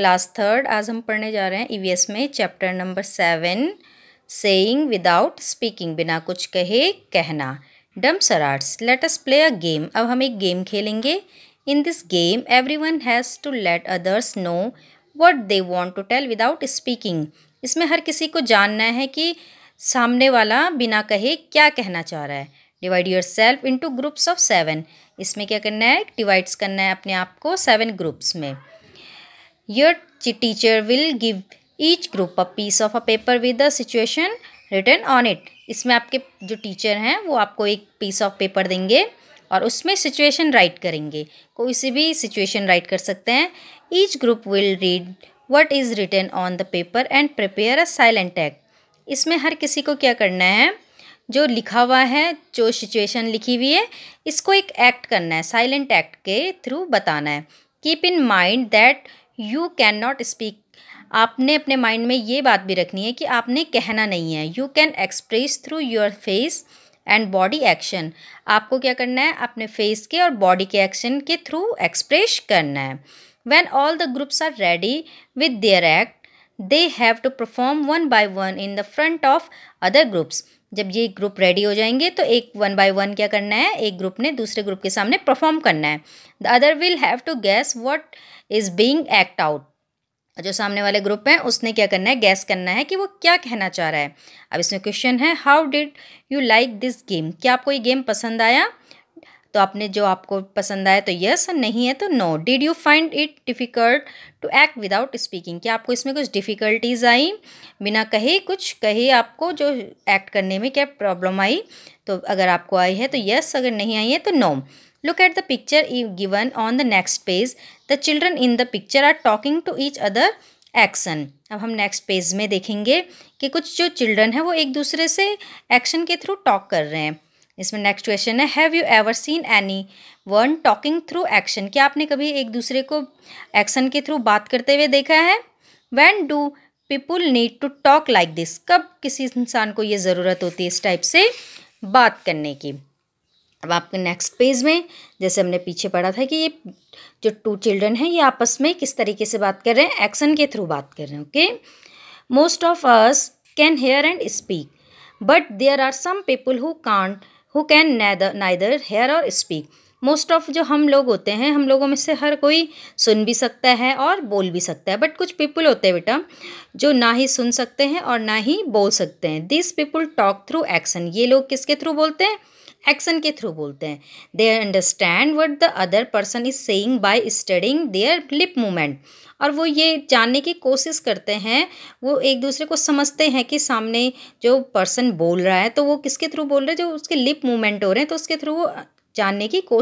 Class third आज हम पढ़ने जा रहे हैं ईवीएस e में chapter number seven saying without speaking बिना कुछ कहे कहना dumb charades let us play a game अब हम एक गेम खेलेंगे in this game everyone has to let others know what they want to tell without speaking इसमें हर किसी को जानना है कि सामने वाला बिना कहे क्या कहना चाह रहा है divide yourself into groups of seven इसमें क्या करना है डिवाइड्स करना है अपने आप को सेवन ग्रुप्स में Your teacher will give each group a piece of a paper with the situation written on it. इसमें आपके जो टीचर हैं वो आपको एक पीस ऑफ पेपर देंगे और उसमें सिचुएशन राइट करेंगे कोई सी भी सिचुएशन राइट कर सकते हैं each group will read what is written on the paper and prepare a silent tag इसमें हर किसी को क्या करना है जो लिखा हुआ है जो सिचुएशन लिखी हुई है इसको एक एक्ट करना है साइलेंट एक्ट के थ्रू बताना है keep in mind that you can not speak आपने अपने माइंड में ये बात भी रखनी है कि आपने कहना नहीं है you can express through your face and body action आपको क्या करना है अपने फेस के और बॉडी के एक्शन के थ्रू एक्सप्रेस करना है when all the groups are ready with their act they have to perform one by one in the front of other groups जब ये ग्रुप रेडी हो जाएंगे तो एक वन बाय वन क्या करना है एक ग्रुप ने दूसरे ग्रुप के सामने परफॉर्म करना है the other will have to guess what is being act out जो सामने वाले ग्रुप हैं उसने क्या करना है गैस करना है कि वो क्या कहना चाह रहा है अब इसमें क्वेश्चन है how did you like this game क्या आपको ये गेम पसंद आया तो आपने जो आपको पसंद आया तो यस और नहीं है तो no did you find it difficult to act without speaking क्या आपको इसमें कुछ डिफ़िकल्टीज आई बिना कहे कुछ कहे आपको जो एक्ट करने में क्या प्रॉब्लम आई तो अगर आपको आई है तो यस अगर नहीं आई है तो no at the picture picture given on the next page the children in the picture are talking to each other action अब हम नेक्स्ट पेज में देखेंगे कि कुछ जो चिल्ड्रन हैं वो एक दूसरे से एक्शन के थ्रू टॉक कर रहे हैं इसमें नेक्स्ट क्वेश्चन है have you ever seen anyone talking through action क्या आपने कभी एक दूसरे को एक्शन के थ्रू बात करते हुए देखा है when do people need to talk like this कब किसी इंसान को ये ज़रूरत होती है इस टाइप से बात करने की अब आपके नेक्स्ट पेज में जैसे हमने पीछे पढ़ा था कि ये जो टू चिल्ड्रन हैं ये आपस में किस तरीके से बात कर रहे हैं एक्शन के थ्रू बात कर रहे हैं okay most of us can hear and speak but there are some people who can't who can neither hear or speak most of जो हम लोग होते हैं हम लोगों में से हर कोई सुन भी सकता है और बोल भी सकता है बट कुछ पीपल होते हैं बेटा जो ना ही सुन सकते हैं और ना ही बोल सकते हैं this people talk through action ये लोग किसके थ्रू बोलते हैं एक्शन के थ्रू बोलते हैं they understand what the other person is saying by studying their lip movement और वो ये जानने की कोशिश करते हैं वो एक दूसरे को समझते हैं कि सामने जो पर्सन बोल रहा है तो वो किसके थ्रू बोल रहे हैं जो उसके लिप मूवमेंट हो रहे हैं तो उसके थ्रू वो जानने की कोशिश